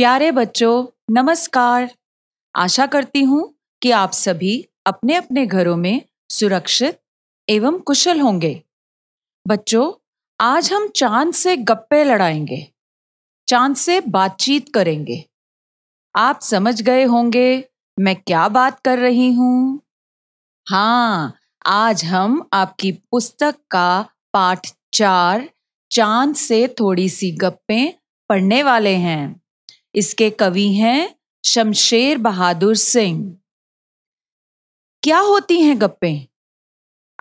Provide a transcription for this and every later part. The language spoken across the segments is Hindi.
प्यारे बच्चों नमस्कार आशा करती हूँ कि आप सभी अपने अपने घरों में सुरक्षित एवं कुशल होंगे बच्चों आज हम चांद से गप्पे लड़ाएंगे चांद से बातचीत करेंगे आप समझ गए होंगे मैं क्या बात कर रही हूँ हाँ आज हम आपकी पुस्तक का पाठ चार चांद से थोड़ी सी गप्पे पढ़ने वाले हैं इसके कवि हैं शमशेर बहादुर सिंह क्या होती हैं गप्पे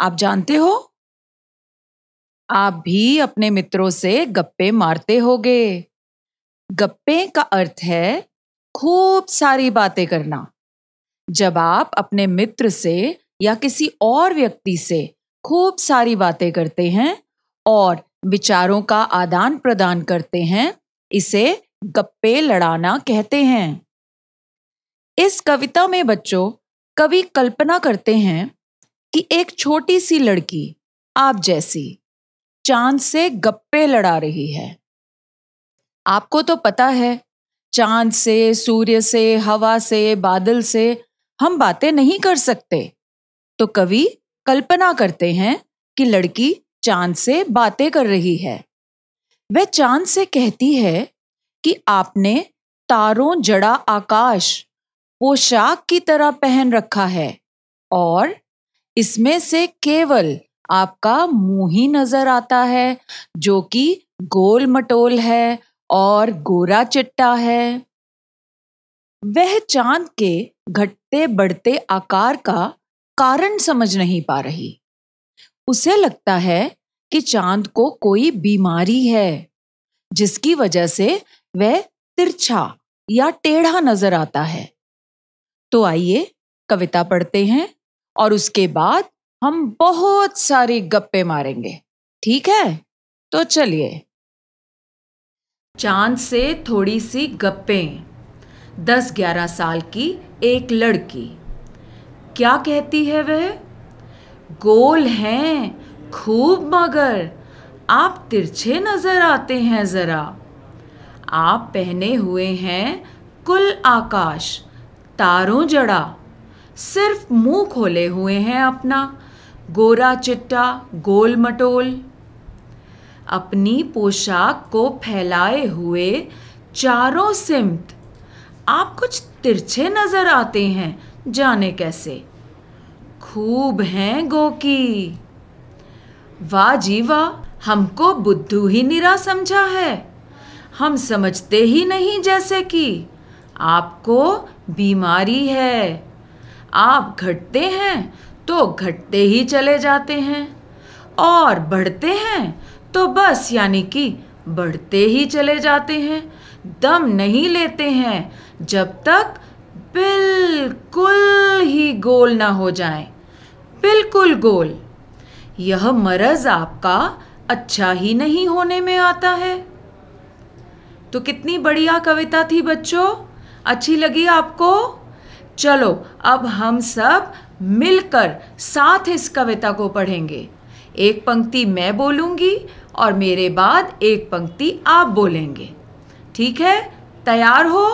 आप जानते हो आप भी अपने मित्रों से गप्पे मारते होगे गप्पे का अर्थ है खूब सारी बातें करना जब आप अपने मित्र से या किसी और व्यक्ति से खूब सारी बातें करते हैं और विचारों का आदान प्रदान करते हैं इसे गप्पे लड़ाना कहते हैं इस कविता में बच्चों कवि कल्पना करते हैं कि एक छोटी सी लड़की आप जैसी चांद से गप्पे लड़ा रही है आपको तो पता है चांद से सूर्य से हवा से बादल से हम बातें नहीं कर सकते तो कवि कल्पना करते हैं कि लड़की चांद से बातें कर रही है वह चांद से कहती है कि आपने तारों जड़ा आकाश पोशाक की तरह पहन रखा है और इसमें से केवल आपका मुंह ही नजर आता है जो कि गोल मटोल है और गोरा चिट्टा है वह चांद के घटते बढ़ते आकार का कारण समझ नहीं पा रही उसे लगता है कि चांद को कोई बीमारी है जिसकी वजह से वह तिरछा या टेढ़ा नजर आता है तो आइए कविता पढ़ते हैं और उसके बाद हम बहुत सारे गप्पे मारेंगे ठीक है तो चलिए चांद से थोड़ी सी गप्पे दस ग्यारह साल की एक लड़की क्या कहती है वह गोल हैं खूब मगर आप तिरछे नजर आते हैं ज़रा आप पहने हुए हैं कुल आकाश तारों जड़ा सिर्फ मुंह खोले हुए हैं अपना गोरा चिट्टा गोल मटोल अपनी पोशाक को फैलाए हुए चारों सिमत आप कुछ तिरछे नजर आते हैं जाने कैसे खूब हैं गोकी वाह जीवा हमको बुद्धू ही निरा समझा है हम समझते ही नहीं जैसे कि आपको बीमारी है आप घटते हैं तो घटते ही चले जाते हैं और बढ़ते हैं तो बस यानी कि बढ़ते ही चले जाते हैं दम नहीं लेते हैं जब तक बिल्कुल ही गोल ना हो जाए बिल्कुल गोल यह मरज़ आपका अच्छा ही नहीं होने में आता है तो कितनी बढ़िया कविता थी बच्चों अच्छी लगी आपको चलो अब हम सब मिलकर साथ इस कविता को पढ़ेंगे एक पंक्ति मैं बोलूंगी और मेरे बाद एक पंक्ति आप बोलेंगे ठीक है तैयार हो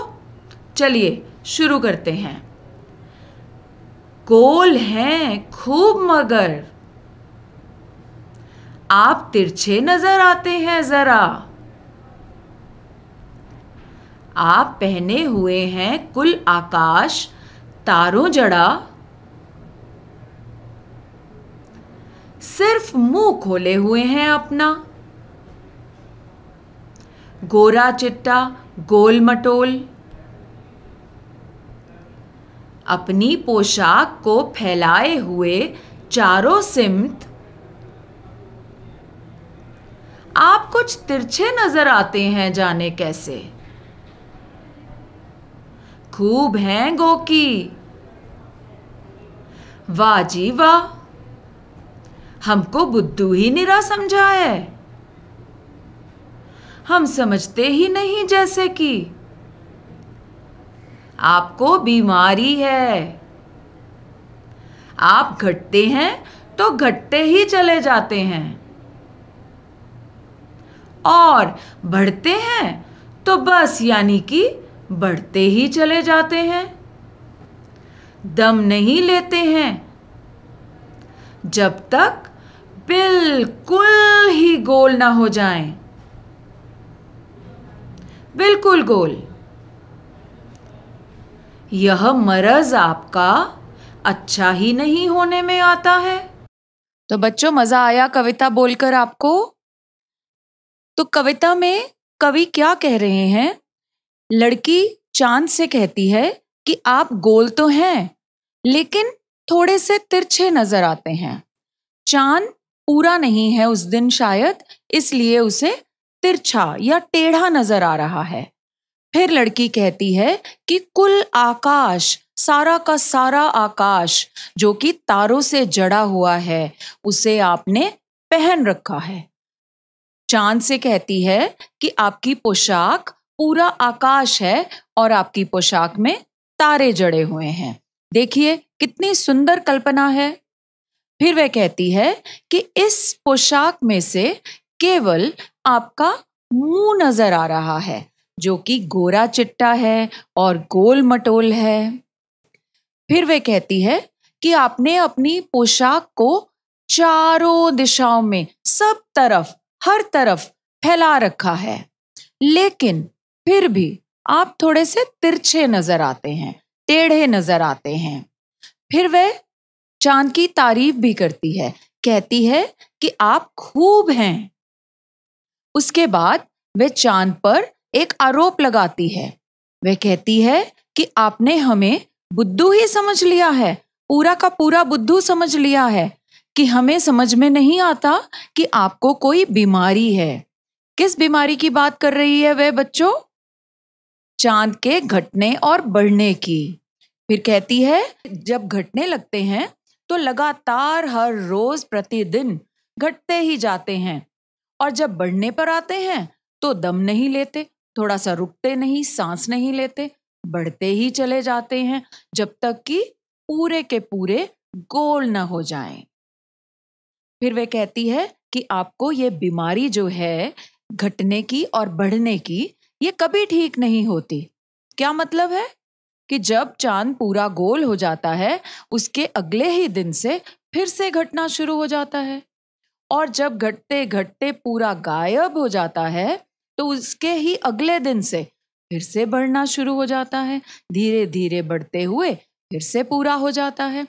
चलिए शुरू करते हैं गोल हैं खूब मगर आप तिरछे नजर आते हैं जरा आप पहने हुए हैं कुल आकाश तारों जड़ा सिर्फ मुंह खोले हुए हैं अपना गोरा चिट्टा गोल मटोल अपनी पोशाक को फैलाए हुए चारों सिमत आप कुछ तिरछे नजर आते हैं जाने कैसे खूब हैं गोकी वाह जी वाह हमको बुद्धू ही निरा समझा है हम समझते ही नहीं जैसे कि आपको बीमारी है आप घटते हैं तो घटते ही चले जाते हैं और बढ़ते हैं तो बस यानी कि बढ़ते ही चले जाते हैं दम नहीं लेते हैं जब तक बिल्कुल ही गोल ना हो जाएं, बिल्कुल गोल यह मरज आपका अच्छा ही नहीं होने में आता है तो बच्चों मजा आया कविता बोलकर आपको तो कविता में कवि क्या कह रहे हैं लड़की चांद से कहती है कि आप गोल तो हैं लेकिन थोड़े से तिरछे नजर आते हैं चांद पूरा नहीं है उस दिन शायद इसलिए उसे तिरछा या टेढ़ा नजर आ रहा है फिर लड़की कहती है कि कुल आकाश सारा का सारा आकाश जो कि तारों से जड़ा हुआ है उसे आपने पहन रखा है चांद से कहती है कि आपकी पोशाक पूरा आकाश है और आपकी पोशाक में तारे जड़े हुए हैं देखिए कितनी सुंदर कल्पना है फिर वह कहती है कि इस पोशाक में से केवल आपका मुंह नजर आ रहा है जो कि गोरा चिट्टा है और गोल मटोल है फिर वह कहती है कि आपने अपनी पोशाक को चारों दिशाओं में सब तरफ हर तरफ फैला रखा है लेकिन फिर भी आप थोड़े से तिरछे नजर आते हैं टेढ़े नजर आते हैं फिर वह चांद की तारीफ भी करती है कहती है कि आप खूब हैं उसके बाद वह चांद पर एक आरोप लगाती है वह कहती है कि आपने हमें बुद्धू ही समझ लिया है पूरा का पूरा बुद्धू समझ लिया है कि हमें समझ में नहीं आता कि आपको कोई बीमारी है किस बीमारी की बात कर रही है वह बच्चों चांद के घटने और बढ़ने की फिर कहती है जब घटने लगते हैं तो लगातार हर रोज प्रतिदिन घटते ही जाते हैं और जब बढ़ने पर आते हैं तो दम नहीं लेते थोड़ा सा रुकते नहीं सांस नहीं लेते बढ़ते ही चले जाते हैं जब तक कि पूरे के पूरे गोल ना हो जाएं। फिर वे कहती है कि आपको ये बीमारी जो है घटने की और बढ़ने की ये कभी ठीक नहीं होती क्या मतलब है कि जब चांद पूरा गोल हो जाता है उसके अगले ही दिन से फिर से घटना शुरू हो जाता है और जब घटते घटते पूरा गायब हो जाता है तो उसके ही अगले दिन से फिर से बढ़ना शुरू हो जाता है धीरे धीरे बढ़ते हुए फिर से पूरा हो जाता है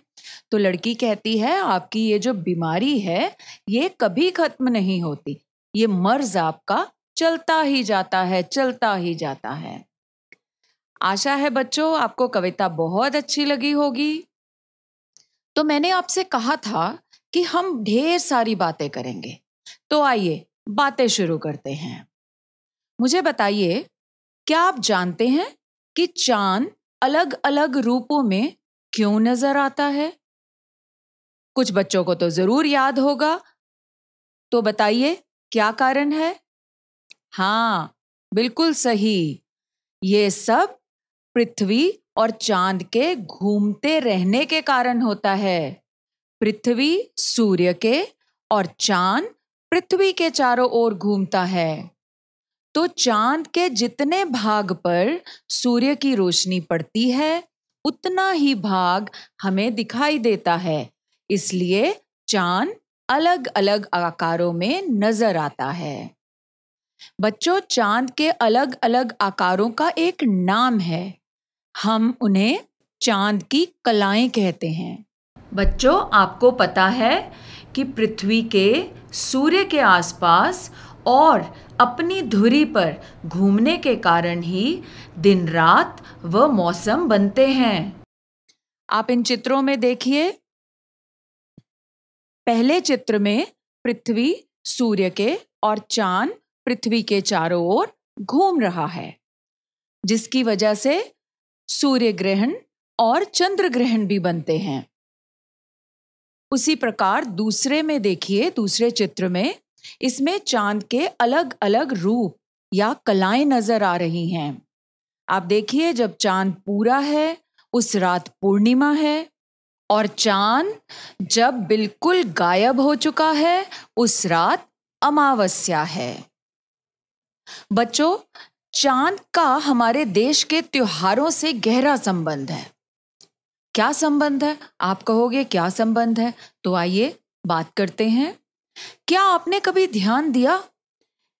तो लड़की कहती है आपकी ये जो बीमारी है ये कभी खत्म नहीं होती ये मर्ज आपका चलता ही जाता है चलता ही जाता है आशा है बच्चों आपको कविता बहुत अच्छी लगी होगी तो मैंने आपसे कहा था कि हम ढेर सारी बातें करेंगे तो आइए बातें शुरू करते हैं मुझे बताइए क्या आप जानते हैं कि चांद अलग अलग रूपों में क्यों नजर आता है कुछ बच्चों को तो जरूर याद होगा तो बताइए क्या कारण है हाँ बिल्कुल सही ये सब पृथ्वी और चांद के घूमते रहने के कारण होता है पृथ्वी सूर्य के और चांद पृथ्वी के चारों ओर घूमता है तो चांद के जितने भाग पर सूर्य की रोशनी पड़ती है उतना ही भाग हमें दिखाई देता है इसलिए चांद अलग अलग आकारों में नजर आता है बच्चों चांद के अलग अलग आकारों का एक नाम है हम उन्हें चांद की कलाएं कहते हैं बच्चों आपको पता है कि पृथ्वी के सूर्य के आसपास और अपनी धुरी पर घूमने के कारण ही दिन रात व मौसम बनते हैं आप इन चित्रों में देखिए पहले चित्र में पृथ्वी सूर्य के और चांद पृथ्वी के चारों ओर घूम रहा है जिसकी वजह से सूर्य ग्रहण और चंद्र ग्रहण भी बनते हैं उसी प्रकार दूसरे में देखिए दूसरे चित्र में इसमें चांद के अलग अलग रूप या कलाएं नजर आ रही हैं आप देखिए जब चांद पूरा है उस रात पूर्णिमा है और चांद जब बिल्कुल गायब हो चुका है उस रात अमावस्या है बच्चों चांद का हमारे देश के त्योहारों से गहरा संबंध है क्या संबंध है आप कहोगे क्या संबंध है तो आइए बात करते हैं क्या आपने कभी ध्यान दिया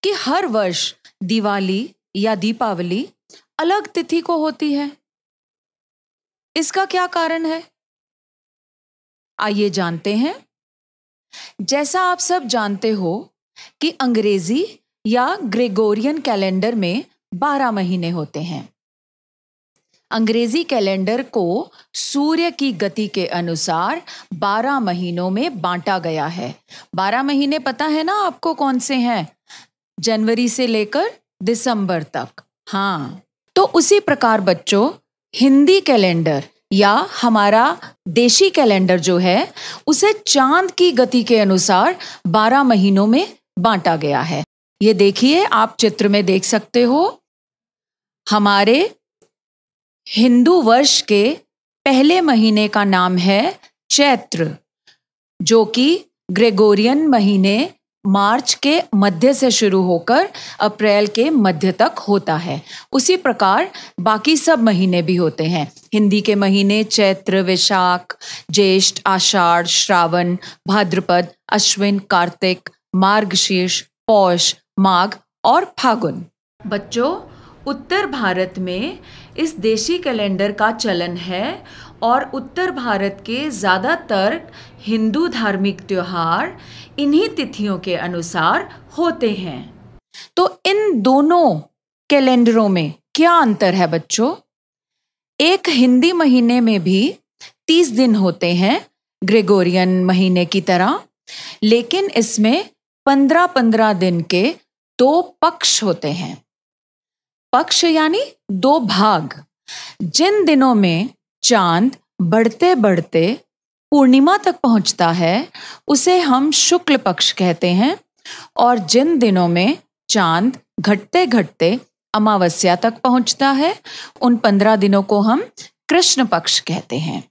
कि हर वर्ष दिवाली या दीपावली अलग तिथि को होती है इसका क्या कारण है आइए जानते हैं जैसा आप सब जानते हो कि अंग्रेजी या ग्रेगोरियन कैलेंडर में बारह महीने होते हैं अंग्रेजी कैलेंडर को सूर्य की गति के अनुसार 12 महीनों में बांटा गया है 12 महीने पता है ना आपको कौन से हैं जनवरी से लेकर दिसंबर तक हाँ तो उसी प्रकार बच्चों हिंदी कैलेंडर या हमारा देशी कैलेंडर जो है उसे चांद की गति के अनुसार 12 महीनों में बांटा गया है ये देखिए आप चित्र में देख सकते हो हमारे हिंदू वर्ष के पहले महीने का नाम है चैत्र जो कि ग्रेगोरियन महीने मार्च के मध्य से शुरू होकर अप्रैल के मध्य तक होता है उसी प्रकार बाकी सब महीने भी होते हैं हिंदी के महीने चैत्र विशाख ज्येष्ठ आषाढ़ श्रावण भाद्रपद अश्विन कार्तिक मार्गशीर्ष पौष माघ और फागुन बच्चों उत्तर भारत में इस देशी कैलेंडर का चलन है और उत्तर भारत के ज़्यादातर हिंदू धार्मिक त्यौहार इन्हीं तिथियों के अनुसार होते हैं तो इन दोनों कैलेंडरों में क्या अंतर है बच्चों एक हिंदी महीने में भी तीस दिन होते हैं ग्रेगोरियन महीने की तरह लेकिन इसमें पंद्रह पंद्रह दिन के दो पक्ष होते हैं पक्ष यानी दो भाग जिन दिनों में चांद बढ़ते बढ़ते पूर्णिमा तक पहुंचता है उसे हम शुक्ल पक्ष कहते हैं और जिन दिनों में चांद घटते घटते अमावस्या तक पहुंचता है उन पंद्रह दिनों को हम कृष्ण पक्ष कहते हैं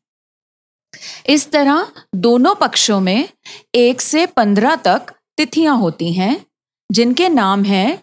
इस तरह दोनों पक्षों में एक से पंद्रह तक तिथियां होती हैं जिनके नाम हैं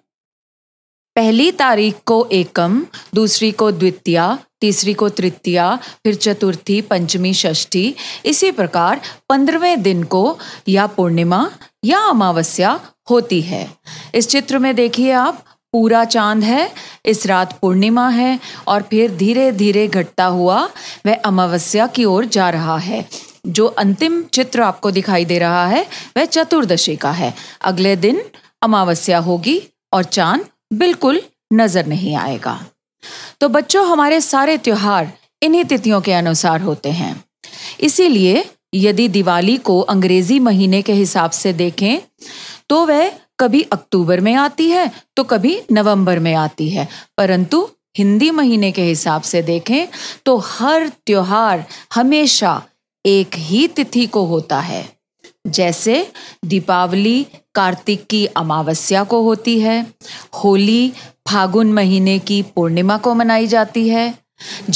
पहली तारीख को एकम दूसरी को द्वितीया तीसरी को तृतीया फिर चतुर्थी पंचमी षष्ठी इसी प्रकार पंद्रहवें दिन को या पूर्णिमा या अमावस्या होती है इस चित्र में देखिए आप पूरा चांद है इस रात पूर्णिमा है और फिर धीरे धीरे घटता हुआ वह अमावस्या की ओर जा रहा है जो अंतिम चित्र आपको दिखाई दे रहा है वह चतुर्दशी का है अगले दिन अमावस्या होगी और चांद बिल्कुल नजर नहीं आएगा तो बच्चों हमारे सारे त्योहार इन्हीं तिथियों के अनुसार होते हैं इसीलिए यदि दिवाली को अंग्रेजी महीने के हिसाब से देखें तो वह कभी अक्टूबर में आती है तो कभी नवंबर में आती है परंतु हिंदी महीने के हिसाब से देखें तो हर त्योहार हमेशा एक ही तिथि को होता है जैसे दीपावली कार्तिक की अमावस्या को होती है होली फागुन महीने की पूर्णिमा को मनाई जाती है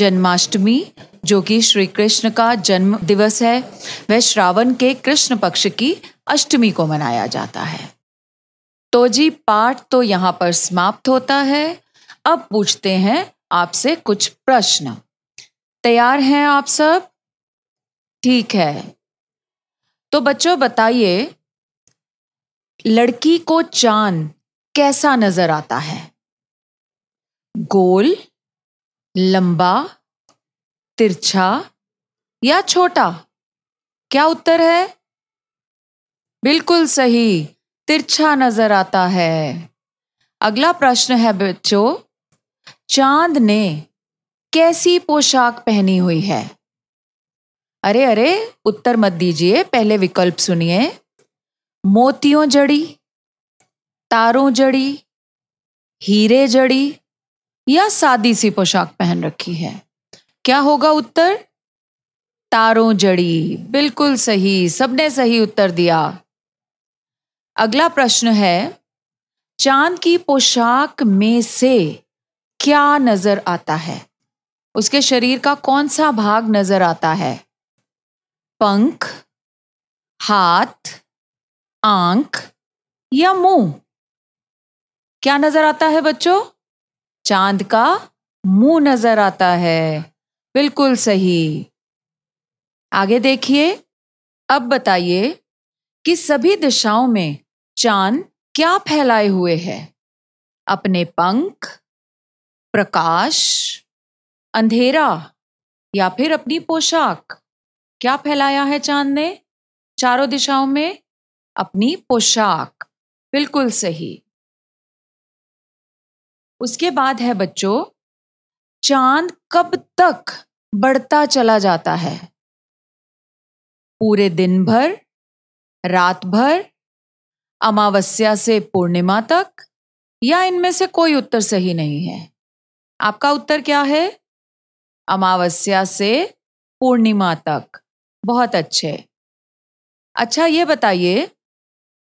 जन्माष्टमी जो कि श्री कृष्ण का जन्म दिवस है वह श्रावण के कृष्ण पक्ष की अष्टमी को मनाया जाता है तो जी पाठ तो यहाँ पर समाप्त होता है अब पूछते हैं आपसे कुछ प्रश्न तैयार हैं आप सब ठीक है तो बच्चों बताइए लड़की को चांद कैसा नजर आता है गोल लंबा तिरछा या छोटा क्या उत्तर है बिल्कुल सही तिरछा नजर आता है अगला प्रश्न है बच्चों चांद ने कैसी पोशाक पहनी हुई है अरे अरे उत्तर मत दीजिए पहले विकल्प सुनिए मोतियों जड़ी तारों जड़ी हीरे जड़ी या सादी सी पोशाक पहन रखी है क्या होगा उत्तर तारों जड़ी बिल्कुल सही सबने सही उत्तर दिया अगला प्रश्न है चांद की पोशाक में से क्या नजर आता है उसके शरीर का कौन सा भाग नजर आता है पंख हाथ आंख या मुंह क्या नजर आता है बच्चों चांद का मुंह नजर आता है बिल्कुल सही आगे देखिए अब बताइए कि सभी दिशाओं में चांद क्या फैलाए हुए है अपने पंख प्रकाश अंधेरा या फिर अपनी पोशाक क्या फैलाया है चांद ने चारों दिशाओं में अपनी पोशाक बिल्कुल सही उसके बाद है बच्चों चांद कब तक बढ़ता चला जाता है पूरे दिन भर रात भर अमावस्या से पूर्णिमा तक या इनमें से कोई उत्तर सही नहीं है आपका उत्तर क्या है अमावस्या से पूर्णिमा तक बहुत अच्छे अच्छा ये बताइए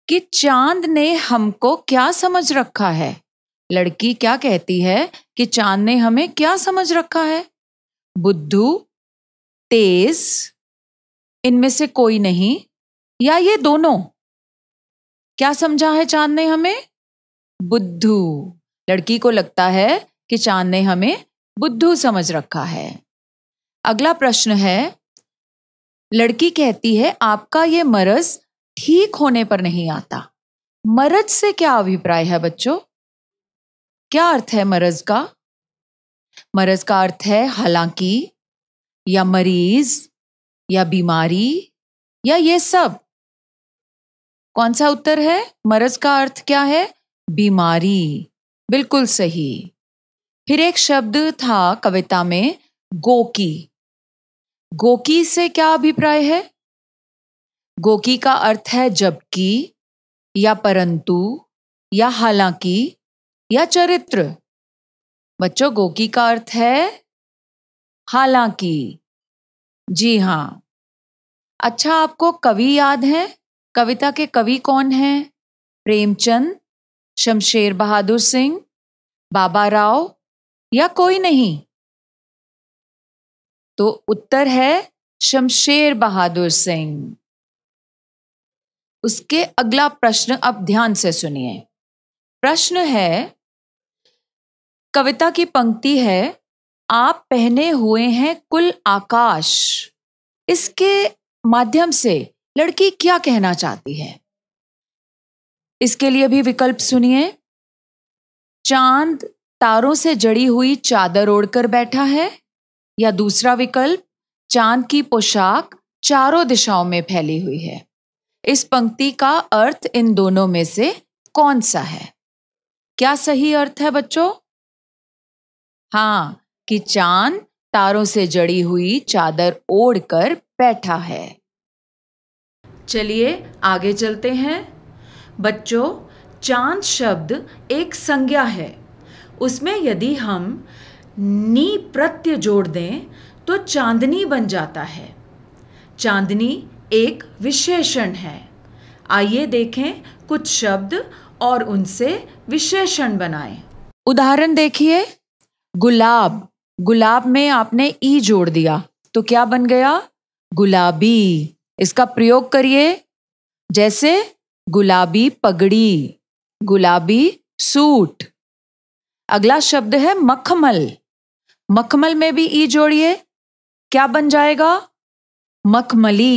कि चांद ने हमको क्या समझ रखा है लड़की क्या कहती है कि चांद ने हमें क्या समझ रखा है बुद्धू तेज इनमें से कोई नहीं या ये दोनों क्या समझा है चांद ने हमें बुद्धू लड़की को लगता है कि चांद ने हमें बुद्धू समझ रखा है अगला प्रश्न है लड़की कहती है आपका ये मरज ठीक होने पर नहीं आता मरज से क्या अभिप्राय है बच्चों क्या अर्थ है मरज का मरज का अर्थ है हालांकि या मरीज या बीमारी या ये सब कौन सा उत्तर है मरज का अर्थ क्या है बीमारी बिल्कुल सही फिर एक शब्द था कविता में गोकी गोकी से क्या अभिप्राय है गोकी का अर्थ है जबकि या परंतु या हालांकि या चरित्र बच्चों गोकी का अर्थ है हालांकि जी हाँ अच्छा आपको कवि याद है कविता के कवि कौन हैं प्रेमचंद शमशेर बहादुर सिंह बाबा राव या कोई नहीं तो उत्तर है शमशेर बहादुर सिंह उसके अगला प्रश्न आप ध्यान से सुनिए प्रश्न है कविता की पंक्ति है आप पहने हुए हैं कुल आकाश इसके माध्यम से लड़की क्या कहना चाहती है इसके लिए भी विकल्प सुनिए चांद तारों से जड़ी हुई चादर ओढ़कर बैठा है या दूसरा विकल्प चांद की पोशाक चारों दिशाओं में फैली हुई है इस पंक्ति का अर्थ इन दोनों में से कौन सा है क्या सही अर्थ है बच्चों हाँ कि चांद तारों से जड़ी हुई चादर ओढ़कर बैठा है चलिए आगे चलते हैं बच्चों चांद शब्द एक संज्ञा है उसमें यदि हम नी प्रत्यय जोड़ दें तो चांदनी बन जाता है चांदनी एक विशेषण है आइए देखें कुछ शब्द और उनसे विशेषण बनाएं। उदाहरण देखिए गुलाब गुलाब में आपने ई जोड़ दिया तो क्या बन गया गुलाबी इसका प्रयोग करिए जैसे गुलाबी पगड़ी गुलाबी सूट अगला शब्द है मखमल मखमल में भी ई जोड़िए क्या बन जाएगा मखमली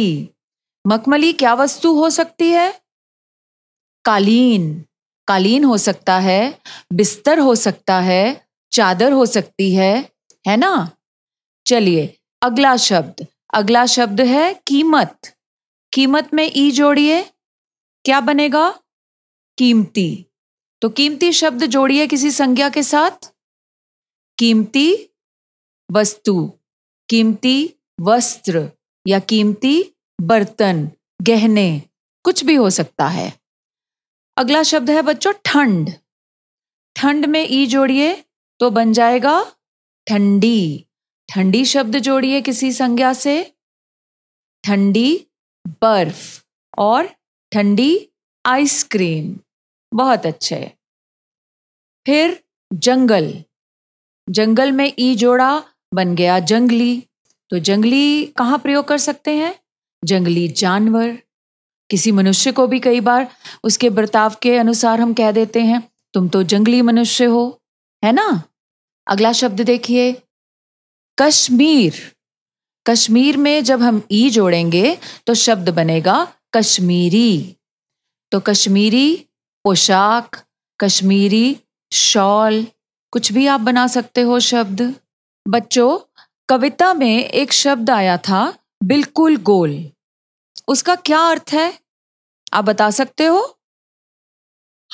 मखमली क्या वस्तु हो सकती है कालीन कालीन हो सकता है बिस्तर हो सकता है चादर हो सकती है है ना चलिए अगला शब्द अगला शब्द है कीमत कीमत में ई जोड़िए क्या बनेगा कीमती तो कीमती शब्द जोड़िए किसी संज्ञा के साथ कीमती वस्तु कीमती वस्त्र या कीमती बर्तन गहने कुछ भी हो सकता है अगला शब्द है बच्चों ठंड ठंड में ई जोड़िए तो बन जाएगा ठंडी ठंडी शब्द जोड़िए किसी संज्ञा से ठंडी बर्फ और ठंडी आइसक्रीम बहुत अच्छे फिर जंगल जंगल में ई जोड़ा बन गया जंगली तो जंगली कहाँ प्रयोग कर सकते हैं जंगली जानवर किसी मनुष्य को भी कई बार उसके बर्ताव के अनुसार हम कह देते हैं तुम तो जंगली मनुष्य हो है ना अगला शब्द देखिए कश्मीर कश्मीर में जब हम ई जोड़ेंगे तो शब्द बनेगा कश्मीरी तो कश्मीरी पोशाक कश्मीरी शॉल कुछ भी आप बना सकते हो शब्द बच्चों कविता में एक शब्द आया था बिल्कुल गोल उसका क्या अर्थ है आप बता सकते हो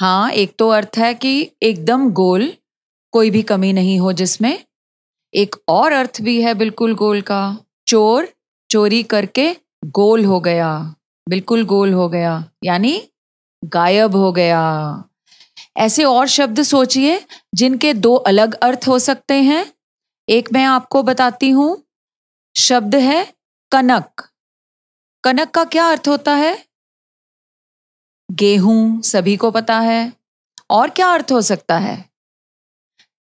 हाँ एक तो अर्थ है कि एकदम गोल कोई भी कमी नहीं हो जिसमें एक और अर्थ भी है बिल्कुल गोल का चोर चोरी करके गोल हो गया बिल्कुल गोल हो गया यानी गायब हो गया ऐसे और शब्द सोचिए जिनके दो अलग अर्थ हो सकते हैं एक मैं आपको बताती हूँ शब्द है कनक कनक का क्या अर्थ होता है गेहूं सभी को पता है और क्या अर्थ हो सकता है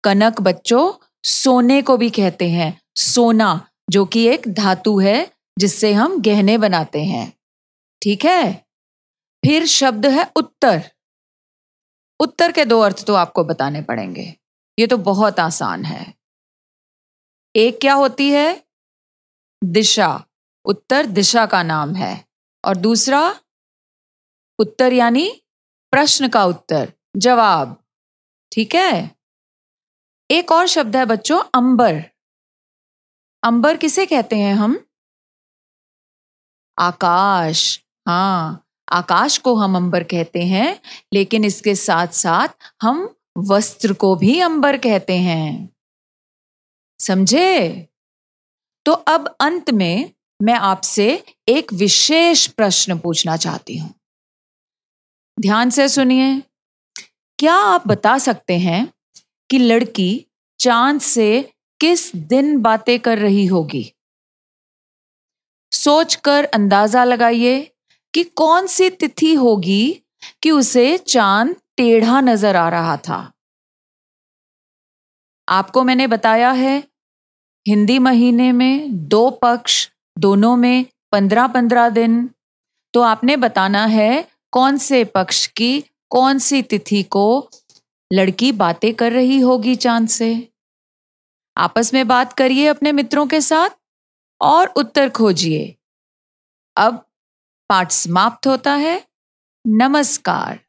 कनक बच्चों सोने को भी कहते हैं सोना जो कि एक धातु है जिससे हम गहने बनाते हैं ठीक है फिर शब्द है उत्तर उत्तर के दो अर्थ तो आपको बताने पड़ेंगे ये तो बहुत आसान है एक क्या होती है दिशा उत्तर दिशा का नाम है और दूसरा उत्तर यानी प्रश्न का उत्तर जवाब ठीक है एक और शब्द है बच्चों अंबर अंबर किसे कहते हैं हम आकाश हाँ आकाश को हम अंबर कहते हैं लेकिन इसके साथ साथ हम वस्त्र को भी अंबर कहते हैं समझे तो अब अंत में मैं आपसे एक विशेष प्रश्न पूछना चाहती हूं ध्यान से सुनिए क्या आप बता सकते हैं कि लड़की चांद से किस दिन बातें कर रही होगी सोचकर अंदाजा लगाइए कि कौन सी तिथि होगी कि उसे चांद टेढ़ा नजर आ रहा था आपको मैंने बताया है हिंदी महीने में दो पक्ष दोनों में पंद्रह पंद्रह दिन तो आपने बताना है कौन से पक्ष की कौन सी तिथि को लड़की बातें कर रही होगी चांद से आपस में बात करिए अपने मित्रों के साथ और उत्तर खोजिए अब पाठ समाप्त होता है नमस्कार